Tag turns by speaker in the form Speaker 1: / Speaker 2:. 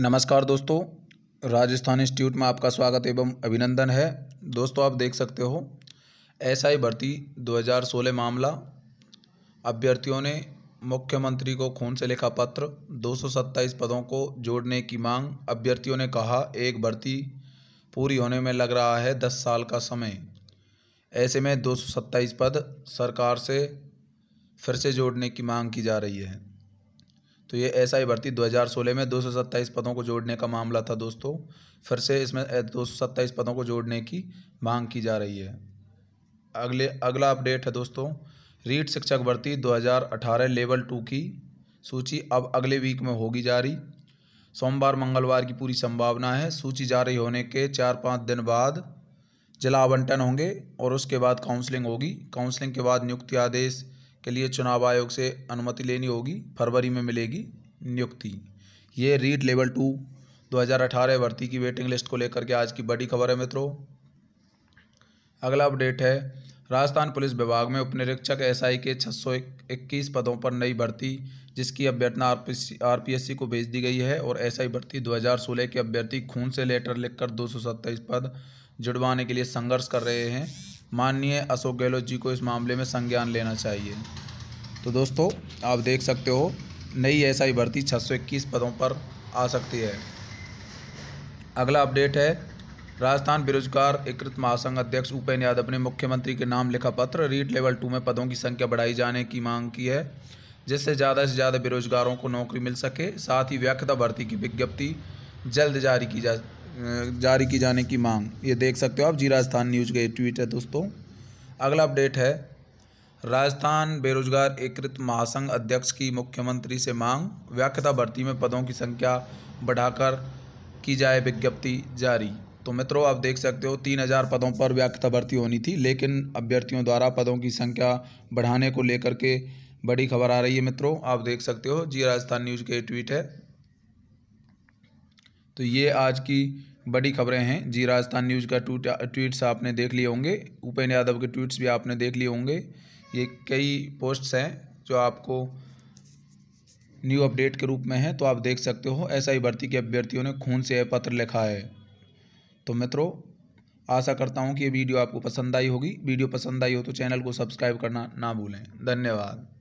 Speaker 1: नमस्कार दोस्तों राजस्थान इंस्टीट्यूट में आपका स्वागत एवं अभिनंदन है दोस्तों आप देख सकते हो एसआई भर्ती 2016 मामला अभ्यर्थियों ने मुख्यमंत्री को खून से लिखा पत्र 227 पदों को जोड़ने की मांग अभ्यर्थियों ने कहा एक भर्ती पूरी होने में लग रहा है 10 साल का समय ऐसे में 227 पद सरकार से फिर से जोड़ने की मांग की जा रही है तो ये एस आई भर्ती 2016 में 227 पदों को जोड़ने का मामला था दोस्तों फिर से इसमें 227 पदों को जोड़ने की मांग की जा रही है अगले अगला अपडेट है दोस्तों रीट शिक्षक भर्ती 2018 लेवल टू की सूची अब अगले वीक में होगी जारी सोमवार मंगलवार की पूरी संभावना है सूची जारी होने के चार पाँच दिन बाद जिला आवंटन होंगे और उसके बाद काउंसलिंग होगी काउंसलिंग के बाद नियुक्ति आदेश के लिए चुनाव आयोग से अनुमति लेनी होगी फरवरी में मिलेगी नियुक्ति ये रीट लेवल टू 2018 भर्ती की वेटिंग लिस्ट को लेकर के आज की बड़ी खबर है मित्रों अगला अपडेट है राजस्थान पुलिस विभाग में उपनिरीक्षक एसआई के छः पदों पर नई भर्ती जिसकी अभ्यर्थना आर पी को भेज दी गई है और एसआई भर्ती 2016 के अभ्यर्थी खून से लेटर लिखकर दो पद जुड़वाने के लिए संघर्ष कर रहे हैं माननीय अशोक गहलोत जी को इस मामले में संज्ञान लेना चाहिए तो दोस्तों आप देख सकते हो नई ही भर्ती छः पदों पर आ सकती है अगला अपडेट है राजस्थान बेरोजगार एकृत महासंघ अध्यक्ष उपेन्द्र यादव ने मुख्यमंत्री के नाम लिखा पत्र रीट लेवल टू में पदों की संख्या बढ़ाई जाने की मांग की है जिससे ज़्यादा से ज़्यादा बेरोजगारों को नौकरी मिल सके साथ ही व्याख्या भर्ती की विज्ञप्ति जल्द जारी की जा जारी की जाने की मांग ये देख सकते हो आप जी राजस्थान न्यूज़ का ये ट्वीट है दोस्तों अगला अपडेट है राजस्थान बेरोजगार एकृत महासंघ अध्यक्ष की मुख्यमंत्री से मांग व्याख्यता भर्ती में पदों की संख्या बढ़ाकर की जाए विज्ञप्ति जारी तो मित्रों आप देख सकते हो तीन हज़ार पदों पर व्याख्यता भर्ती होनी थी लेकिन अभ्यर्थियों द्वारा पदों की संख्या बढ़ाने को लेकर के बड़ी खबर आ रही है मित्रों आप देख सकते हो जी राजस्थान न्यूज़ के ट्वीट है तो ये आज की बड़ी खबरें हैं जी राजस्थान न्यूज़ का ट्वीट ट्वीट्स आपने देख लिए होंगे उपेन्द्र यादव के ट्वीट्स भी आपने देख लिए होंगे ये कई पोस्ट्स हैं जो आपको न्यू अपडेट के रूप में है तो आप देख सकते हो ऐसा ही भर्ती के अभ्यर्थियों ने खून से यह पत्र लिखा है तो मित्रों आशा करता हूँ कि ये वीडियो आपको पसंद आई होगी वीडियो पसंद आई हो तो चैनल को सब्सक्राइब करना ना भूलें धन्यवाद